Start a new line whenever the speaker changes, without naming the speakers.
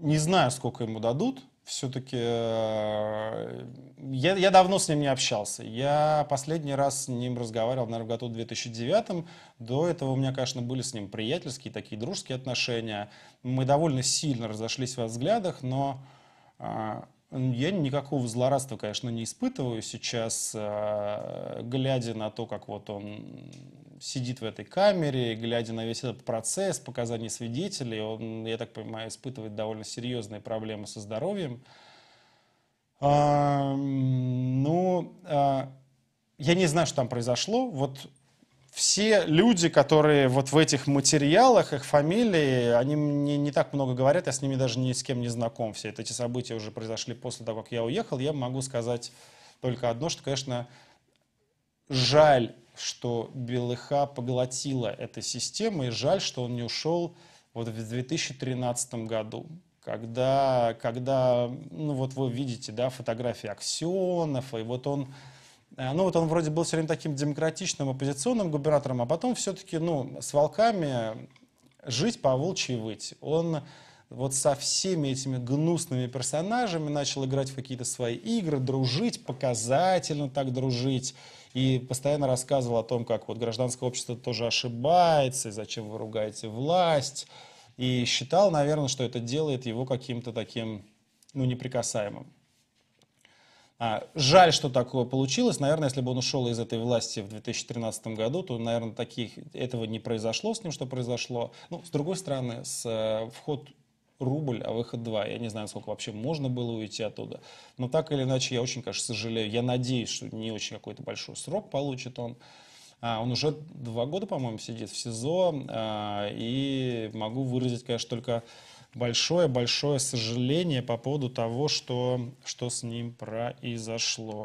Не знаю, сколько ему дадут. Все-таки э, я, я давно с ним не общался. Я последний раз с ним разговаривал, наверное, в году 2009. До этого у меня, конечно, были с ним приятельские, такие дружеские отношения. Мы довольно сильно разошлись во взглядах, но э, я никакого злорадства, конечно, не испытываю сейчас, э, глядя на то, как вот он сидит в этой камере, глядя на весь этот процесс, показания свидетелей, он, я так понимаю, испытывает довольно серьезные проблемы со здоровьем. А, ну, а, я не знаю, что там произошло. Вот все люди, которые вот в этих материалах, их фамилии, они мне не так много говорят, я с ними даже ни с кем не знаком. Все эти события уже произошли после того, как я уехал. Я могу сказать только одно, что, конечно, жаль что БелыХ поглотила эта система, и жаль, что он не ушел вот в 2013 году, когда, когда ну вот вы видите, да, фотографии Аксенов, и вот он, э, ну вот он вроде был все время таким демократичным оппозиционным губернатором, а потом все-таки, ну, с волками жить по волчьи выть. Он вот со всеми этими гнусными персонажами начал играть в какие-то свои игры, дружить, показательно так дружить. И постоянно рассказывал о том, как вот гражданское общество тоже ошибается, и зачем вы ругаете власть. И считал, наверное, что это делает его каким-то таким, ну, неприкасаемым. А, жаль, что такое получилось. Наверное, если бы он ушел из этой власти в 2013 году, то, наверное, таких, этого не произошло с ним, что произошло. Ну, с другой стороны, с, э, вход рубль, а выход 2. Я не знаю, сколько вообще можно было уйти оттуда. Но так или иначе, я очень, конечно, сожалею. Я надеюсь, что не очень какой-то большой срок получит он. А, он уже два года, по-моему, сидит в СИЗО. А, и могу выразить, конечно, только большое-большое сожаление по поводу того, что, что с ним произошло.